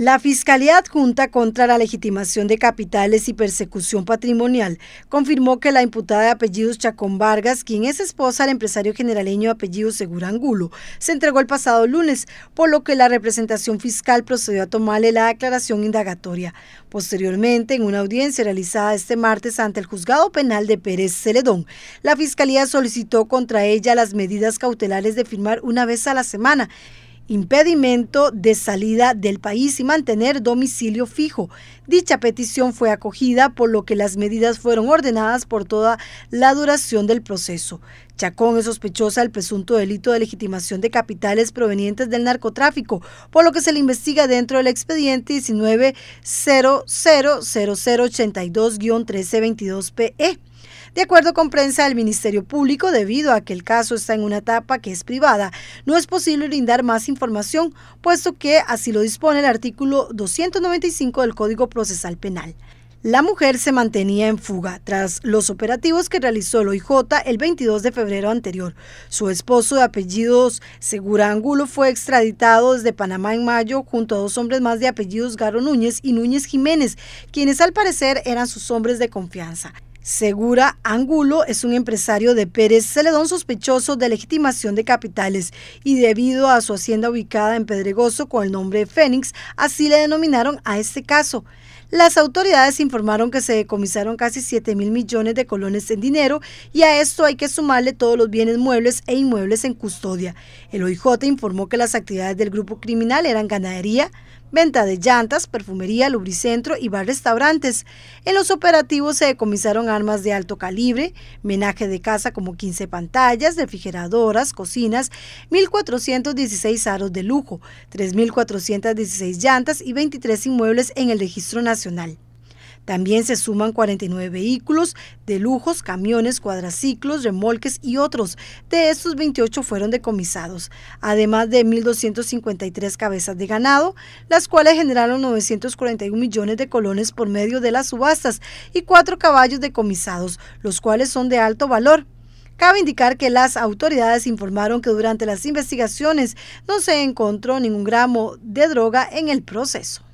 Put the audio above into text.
La Fiscalía Adjunta contra la Legitimación de Capitales y Persecución Patrimonial confirmó que la imputada de apellidos Chacón Vargas, quien es esposa del empresario generaleño de apellidos Segura se entregó el pasado lunes, por lo que la representación fiscal procedió a tomarle la declaración indagatoria. Posteriormente, en una audiencia realizada este martes ante el Juzgado Penal de Pérez Celedón, la Fiscalía solicitó contra ella las medidas cautelares de firmar una vez a la semana impedimento de salida del país y mantener domicilio fijo. Dicha petición fue acogida, por lo que las medidas fueron ordenadas por toda la duración del proceso. Chacón es sospechosa del presunto delito de legitimación de capitales provenientes del narcotráfico, por lo que se le investiga dentro del expediente 19000082-1322-PE. De acuerdo con prensa del Ministerio Público, debido a que el caso está en una etapa que es privada, no es posible brindar más información, puesto que así lo dispone el artículo 295 del Código Procesal Penal. La mujer se mantenía en fuga tras los operativos que realizó el OIJ el 22 de febrero anterior. Su esposo de apellidos Segura Angulo fue extraditado desde Panamá en mayo junto a dos hombres más de apellidos Garo Núñez y Núñez Jiménez, quienes al parecer eran sus hombres de confianza. Segura Angulo es un empresario de Pérez Celedón sospechoso de legitimación de capitales y debido a su hacienda ubicada en Pedregoso con el nombre de Fénix, así le denominaron a este caso. Las autoridades informaron que se decomisaron casi 7 mil millones de colones en dinero y a esto hay que sumarle todos los bienes muebles e inmuebles en custodia. El OIJ informó que las actividades del grupo criminal eran ganadería, venta de llantas, perfumería, lubricentro y bar restaurantes. En los operativos se decomisaron armas de alto calibre, menaje de casa como 15 pantallas, refrigeradoras, cocinas, 1.416 aros de lujo, 3.416 llantas y 23 inmuebles en el registro nacional. También se suman 49 vehículos de lujos, camiones, cuadraciclos, remolques y otros. De estos, 28 fueron decomisados, además de 1.253 cabezas de ganado, las cuales generaron 941 millones de colones por medio de las subastas y cuatro caballos decomisados, los cuales son de alto valor. Cabe indicar que las autoridades informaron que durante las investigaciones no se encontró ningún gramo de droga en el proceso.